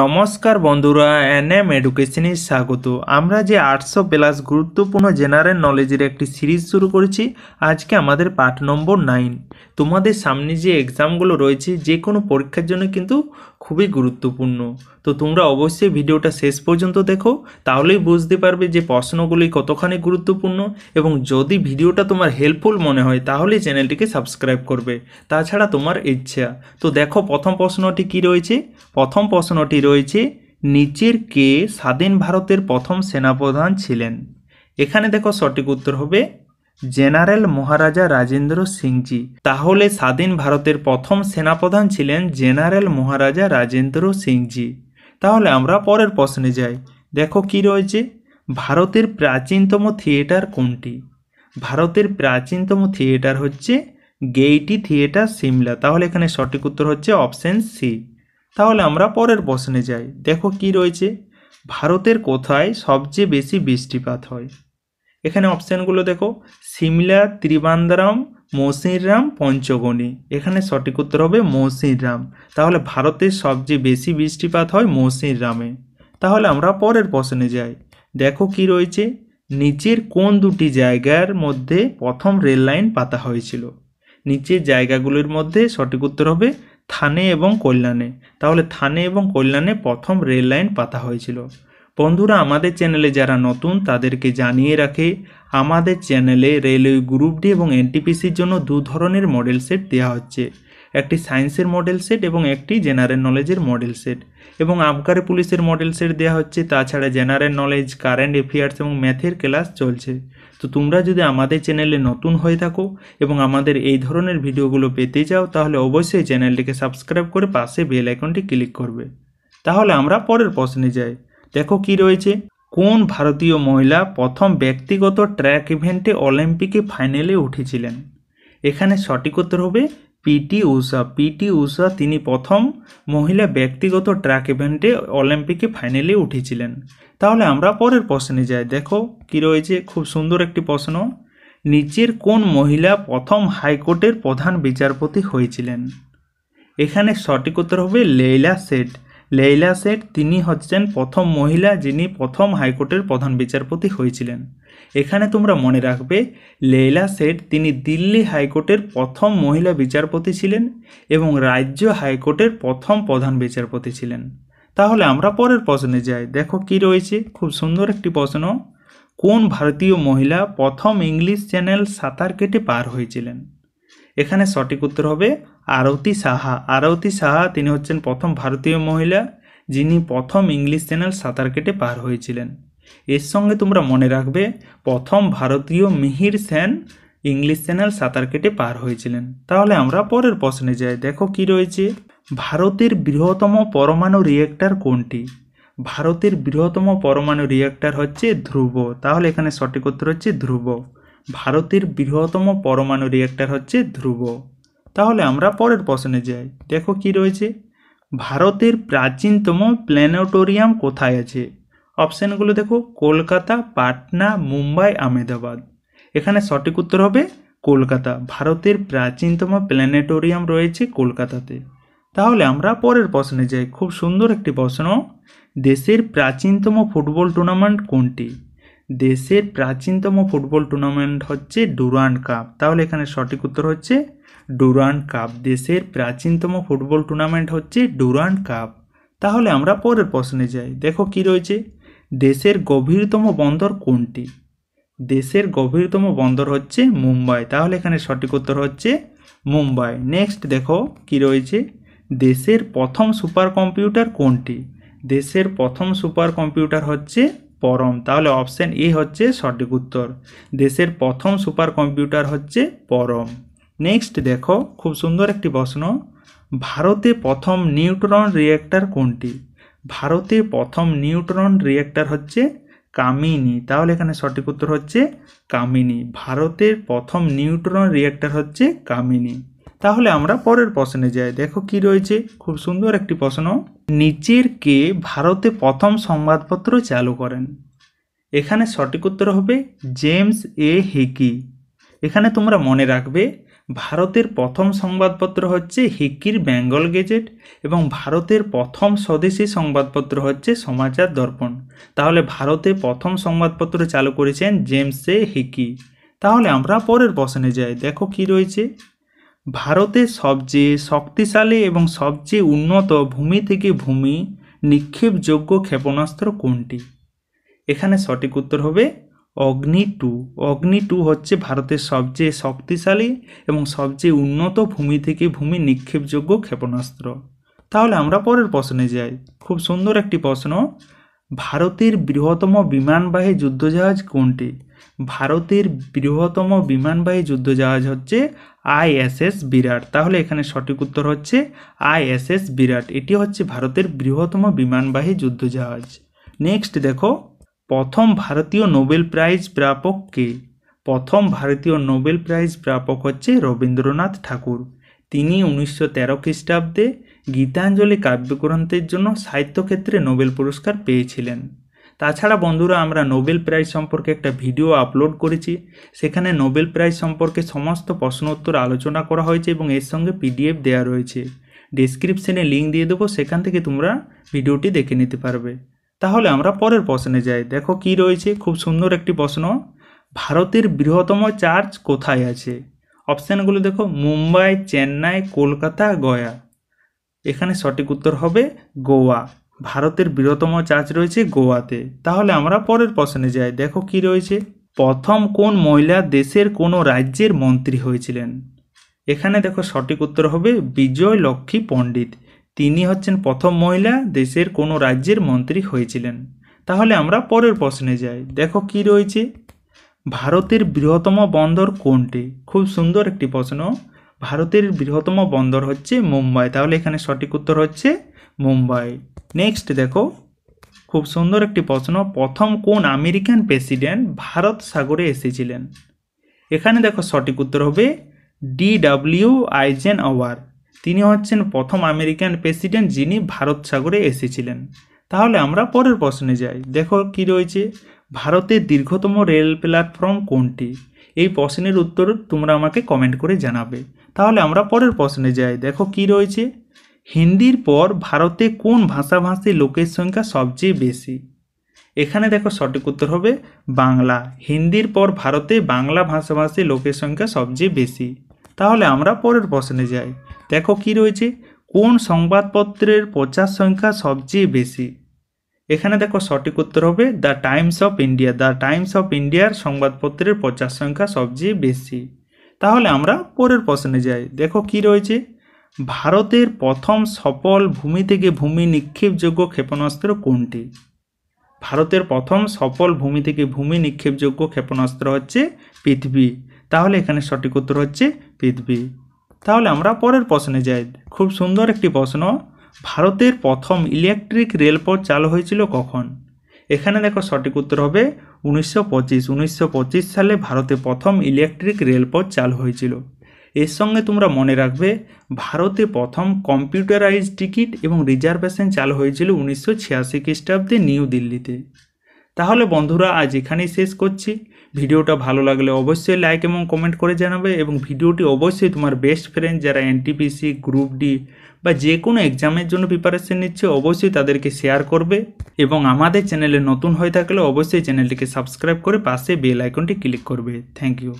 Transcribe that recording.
নমস্কার বন্ধুরা N M এডুকেশনে স্বাগত আমরা যে আটশো প্লাস গুরুত্বপূর্ণ জেনারেল নলেজের একটি সিরিজ শুরু করেছি আজকে আমাদের পাঠ নম্বর নাইন তোমাদের সামনে যে এক্সামগুলো রয়েছে যে কোনো পরীক্ষার জন্য কিন্তু খুবই গুরুত্বপূর্ণ তো তোমরা অবশ্যই ভিডিওটা শেষ পর্যন্ত দেখো তাহলেই বুঝতে পারবে যে প্রশ্নগুলি কতখানি গুরুত্বপূর্ণ এবং যদি ভিডিওটা তোমার হেল্পফুল মনে হয় তাহলে চ্যানেলটিকে সাবস্ক্রাইব করবে তাছাড়া তোমার ইচ্ছা তো দেখো প্রথম প্রশ্নটি কি রয়েছে প্রথম প্রশ্নটি রয়েছে নিচের কে স্বাধীন ভারতের প্রথম সেনাপ্রধান ছিলেন এখানে দেখো সঠিক উত্তর হবে জেনারেল মহারাজা রাজেন্দ্র সিংজি তাহলে স্বাধীন ভারতের প্রথম সেনাপ্রধান ছিলেন জেনারেল মহারাজা রাজেন্দ্র সিংজি তাহলে আমরা পরের প্রশ্নে যাই দেখো কি রয়েছে ভারতের প্রাচীনতম থিয়েটার কোনটি ভারতের প্রাচীনতম থিয়েটার হচ্ছে গেইটি থিয়েটার সিমলা তাহলে এখানে সঠিক উত্তর হচ্ছে অপশান সি তাহলে আমরা পরের প্রশ্নে যাই দেখো কি রয়েছে ভারতের কোথায় সবচেয়ে বেশি বৃষ্টিপাত হয় এখানে অপশানগুলো দেখো সিমলা ত্রিবান্দারাম মৌসিনরাম পঞ্চগণী এখানে সঠিক উত্তর হবে মৌসিনরাম তাহলে ভারতের সবচেয়ে বেশি বৃষ্টিপাত হয় মৌসিনরামে তাহলে আমরা পরের প্রশ্নে যাই দেখো কি রয়েছে নিচের কোন দুটি জায়গার মধ্যে প্রথম রেল লাইন পাতা হয়েছিল নিচের জায়গাগুলির মধ্যে সঠিক উত্তর হবে থানে এবং কল্যাণে তাহলে থানে এবং কল্যাণে প্রথম রেল লাইন পাতা হয়েছিল বন্ধুরা আমাদের চ্যানেলে যারা নতুন তাদেরকে জানিয়ে রাখে আমাদের চ্যানেলে রেলওয়ে গ্রুপ ডি এবং এনটিপিসির জন্য দু ধরনের মডেল সেট দেওয়া হচ্ছে একটি সায়েন্সের মডেল সেট এবং একটি জেনারেল নলেজের মডেল সেট এবং আবগারে পুলিশের মডেল সেট দেওয়া হচ্ছে তাছাড়া জেনারেল নলেজ কারেন্ট অ্যাফেয়ার্স এবং ম্যাথের ক্লাস চলছে তো তোমরা যদি আমাদের চ্যানেলে নতুন হয়ে থাকো এবং আমাদের এই ধরনের ভিডিওগুলো পেতে যাও তাহলে অবশ্যই চ্যানেলটিকে সাবস্ক্রাইব করে পাশে বেল আইকনটি ক্লিক করবে তাহলে আমরা পরের প্রশ্নে যাই দেখো কি রয়েছে কোন ভারতীয় মহিলা প্রথম ব্যক্তিগত ট্র্যাক ইভেন্টে অলিম্পিকে ফাইনালে উঠেছিলেন এখানে সঠিক উত্তর হবে পিটি উষা পিটি উষা তিনি প্রথম মহিলা ব্যক্তিগত ট্র্যাক ইভেন্টে অলিম্পিকে ফাইনালে উঠেছিলেন তাহলে আমরা পরের প্রশ্নে যাই দেখো কি রয়েছে খুব সুন্দর একটি প্রশ্ন নিচের কোন মহিলা প্রথম হাইকোর্টের প্রধান বিচারপতি হয়েছিলেন এখানে সঠিক উত্তর হবে লেইলা শেঠ লেইলা শেঠ তিনি হচ্ছেন প্রথম মহিলা যিনি প্রথম হাইকোর্টের প্রধান বিচারপতি হয়েছিলেন এখানে তোমরা মনে রাখবে লেইলা শেঠ তিনি দিল্লি হাইকোর্টের প্রথম মহিলা বিচারপতি ছিলেন এবং রাজ্য হাইকোর্টের প্রথম প্রধান বিচারপতি ছিলেন তাহলে আমরা পরের প্রশ্নে যাই দেখো কি রয়েছে খুব সুন্দর একটি প্রশ্ন কোন ভারতীয় মহিলা প্রথম ইংলিশ চ্যানেল সাঁতার কেটে পার হয়েছিলেন এখানে সঠিক উত্তর হবে আরতি সাহা আরতি সাহা তিনি হচ্ছেন প্রথম ভারতীয় মহিলা যিনি প্রথম ইংলিশ চ্যানেল সাঁতার কেটে পার হয়েছিলেন এর সঙ্গে তোমরা মনে রাখবে প্রথম ভারতীয় মিহির সেন ইংলিশ চ্যানেল সাঁতার কেটে পার হয়েছিলেন তাহলে আমরা পরের প্রশ্নে যাই দেখো কি রয়েছে ভারতের বৃহত্তম পরমাণু রিয়েক্টার কোনটি ভারতের বৃহত্তম পরমাণু রিয়েক্টার হচ্ছে ধ্রুব তাহলে এখানে সঠিক উত্তর হচ্ছে ধ্রুব ভারতের বৃহত্তম পরমাণু রিয়েক্টর হচ্ছে ধ্রুব তাহলে আমরা পরের প্রশ্নে যাই দেখো কি রয়েছে ভারতের প্রাচীনতম প্ল্যানেটোরিয়াম কোথায় আছে অপশানগুলো দেখো কলকাতা পাটনা মুম্বাই আহমেদাবাদ এখানে সঠিক উত্তর হবে কলকাতা ভারতের প্রাচীনতম প্ল্যানেটোরিয়াম রয়েছে কলকাতাতে তাহলে আমরা পরের প্রশ্নে যাই খুব সুন্দর একটি প্রশ্ন দেশের প্রাচীনতম ফুটবল টুর্নামেন্ট কোনটি দেশের প্রাচীনতম ফুটবল টুর্নামেন্ট হচ্ছে ডুরান্ড কাপ তাহলে এখানে সঠিক উত্তর হচ্ছে ডুরান্ড কাপ দেশের প্রাচীনতম ফুটবল টুর্নামেন্ট হচ্ছে ডুরান্ড কাপ তাহলে আমরা পরের প্রশ্নে যাই দেখো কি রয়েছে দেশের গভীরতম বন্দর কোনটি দেশের গভীরতম বন্দর হচ্ছে মুম্বাই তাহলে এখানে সঠিক উত্তর হচ্ছে মুম্বাই নেক্সট দেখো কি রয়েছে দেশের প্রথম সুপার কম্পিউটার কোনটি দেশের প্রথম সুপার কম্পিউটার হচ্ছে পরম তাহলে অপশান এ হচ্ছে সঠিক উত্তর দেশের প্রথম সুপার কম্পিউটার হচ্ছে পরম নেক্সট দেখো খুব সুন্দর একটি প্রশ্ন ভারতে প্রথম নিউট্রন রিয়েক্টার কোনটি ভারতে প্রথম নিউট্রন রিয়েক্টার হচ্ছে কামিনী তাহলে এখানে সঠিক উত্তর হচ্ছে কামিনী ভারতের প্রথম নিউট্রন রিয়েক্টর হচ্ছে কামিনী তাহলে আমরা পরের প্রশ্নে যাই দেখো কি রয়েছে খুব সুন্দর একটি প্রশ্ন নিচের কে ভারতে প্রথম সংবাদপত্র চালু করেন এখানে সঠিক উত্তর হবে জেমস এ হিকি এখানে তোমরা মনে রাখবে ভারতের প্রথম সংবাদপত্র হচ্ছে হিকির বেঙ্গল গেজেট এবং ভারতের প্রথম স্বদেশী সংবাদপত্র হচ্ছে সমাচার দর্পণ তাহলে ভারতে প্রথম সংবাদপত্র চালু করেছেন জেমস এ হিকি তাহলে আমরা পরের প্রশ্নে যাই দেখো কি রয়েছে ভারতের সবচেয়ে শক্তিশালী এবং সবচেয়ে উন্নত ভূমি থেকে ভূমি নিক্ষেপযোগ্য ক্ষেপণাস্ত্র কোনটি এখানে সঠিক উত্তর হবে অগ্নি টু অগ্নি টু হচ্ছে ভারতের সবচেয়ে শক্তিশালী এবং সবচেয়ে উন্নত ভূমি থেকে ভূমি নিক্ষেপযোগ্য ক্ষেপণাস্ত্র তাহলে আমরা পরের প্রশ্নে যাই খুব সুন্দর একটি প্রশ্ন ভারতের বৃহত্তম বিমানবাহী যুদ্ধজাহাজ কোনটি ভারতের বৃহত্তম বিমানবাহী যুদ্ধজাহাজ হচ্ছে আইএসএস বিরাট তাহলে এখানে সঠিক উত্তর হচ্ছে আইএসএস বিরাট এটি হচ্ছে ভারতের বৃহত্তম বিমানবাহী যুদ্ধজাহাজ নেক্সট দেখো প্রথম ভারতীয় নোবেল প্রাইজ প্রাপক কে প্রথম ভারতীয় নোবেল প্রাইজ প্রাপক হচ্ছে রবীন্দ্রনাথ ঠাকুর তিনি উনিশশো তেরো খ্রিস্টাব্দে গীতাঞ্জলি কাব্যগ্রন্থের জন্য সাহিত্যক্ষেত্রে নোবেল পুরস্কার পেয়েছিলেন তাছাড়া বন্ধুরা আমরা নোবেল প্রাইজ সম্পর্কে একটা ভিডিও আপলোড করেছি সেখানে নোবেল প্রাইজ সম্পর্কে সমস্ত প্রশ্ন উত্তর আলোচনা করা হয়েছে এবং এর সঙ্গে পিডিএফ দেওয়া রয়েছে ডিসক্রিপশনে লিঙ্ক দিয়ে দেবো সেখান থেকে তোমরা ভিডিওটি দেখে নিতে পারবে তাহলে আমরা পরের প্রশ্নে যাই দেখো কি রয়েছে খুব সুন্দর একটি প্রশ্ন ভারতের বৃহত্তম চার্চ কোথায় আছে অপশানগুলো দেখো মুম্বাই চেন্নাই কলকাতা গয়া এখানে সঠিক উত্তর হবে গোয়া ভারতের বৃহত্তম চার্চ রয়েছে গোয়াতে তাহলে আমরা পরের প্রশ্নে যাই দেখো কি রয়েছে প্রথম কোন মহিলা দেশের কোন রাজ্যের মন্ত্রী হয়েছিলেন এখানে দেখো সঠিক উত্তর হবে বিজয় লক্ষ্মী পণ্ডিত তিনি হচ্ছেন প্রথম মহিলা দেশের কোনো রাজ্যের মন্ত্রী হয়েছিলেন তাহলে আমরা পরের প্রশ্নে যাই দেখো কি রয়েছে ভারতের বৃহত্তম বন্দর কোনটি খুব সুন্দর একটি প্রশ্ন ভারতের বৃহত্তম বন্দর হচ্ছে মুম্বাই তাহলে এখানে সঠিক উত্তর হচ্ছে মুম্বাই নেক্সট দেখো খুব সুন্দর একটি প্রশ্ন প্রথম কোন আমেরিকান প্রেসিডেন্ট ভারত সাগরে এসেছিলেন এখানে দেখো সঠিক উত্তর হবে ডি ডাব্লিউ আইজেন আওয়ার তিনি হচ্ছেন প্রথম আমেরিকান প্রেসিডেন্ট যিনি ভারত সাগরে এসেছিলেন তাহলে আমরা পরের প্রশ্নে যাই দেখো কি রয়েছে ভারতের দীর্ঘতম রেল প্ল্যাটফর্ম কোনটি এই প্রশ্নের উত্তর তোমরা আমাকে কমেন্ট করে জানাবে তাহলে আমরা পরের প্রশ্নে যাই দেখো কি রয়েছে হিন্দির পর ভারতে কোন ভাষাভাষী লোকের সংখ্যা সবচেয়ে বেশি এখানে দেখো সঠিক উত্তর হবে বাংলা হিন্দির পর ভারতে বাংলা ভাষাভাষী লোকের সংখ্যা সবচেয়ে বেশি তাহলে আমরা পরের প্রশ্নে যাই দেখো কি রয়েছে কোন সংবাদপত্রের প্রচার সংখ্যা সবচেয়ে বেশি এখানে দেখো সঠিক উত্তর হবে the Times of India the Times of ইন্ডিয়ার সংবাদপত্রের প্রচার সংখ্যা সবচেয়ে বেশি তাহলে আমরা পরের প্রশ্নে যাই দেখো কি রয়েছে ভারতের প্রথম সফল ভূমি থেকে ভূমি নিক্ষেপযোগ্য ক্ষেপণাস্ত্র কোনটি ভারতের প্রথম সফল ভূমি থেকে ভূমি নিক্ষেপযোগ্য ক্ষেপণাস্ত্র হচ্ছে পৃথিবী তাহলে এখানে সঠিক উত্তর হচ্ছে পৃথিবী তাহলে আমরা পরের প্রশ্নে যাই খুব সুন্দর একটি প্রশ্ন ভারতের প্রথম ইলেকট্রিক রেলপথ চালু হয়েছিল কখন এখানে দেখো সঠিক উত্তর হবে উনিশশো পঁচিশ উনিশশো সালে ভারতে প্রথম ইলেকট্রিক রেলপথ চালু হয়েছিল এর সঙ্গে তোমরা মনে রাখবে ভারতে প্রথম কম্পিউটারাইজ টিকিট এবং রিজার্ভেশন চালু হয়েছিল উনিশশো ছিয়াশি খ্রিস্টাব্দে নিউ দিল্লিতে তাহলে বন্ধুরা আজ এখানেই শেষ করছি ভিডিওটা ভালো লাগলে অবশ্যই লাইক এবং কমেন্ট করে জানাবে এবং ভিডিওটি অবশ্যই তোমার বেস্ট ফ্রেন্ড যারা এনটিপিসি গ্রুপ ডি বা যে কোনো এক্সামের জন্য প্রিপারেশন নিচ্ছে অবশ্যই তাদেরকে শেয়ার করবে এবং আমাদের চ্যানেলে নতুন হয়ে থাকলে অবশ্যই চ্যানেলটিকে সাবস্ক্রাইব করে পাশে বেল আইকনটি ক্লিক করবে থ্যাংক ইউ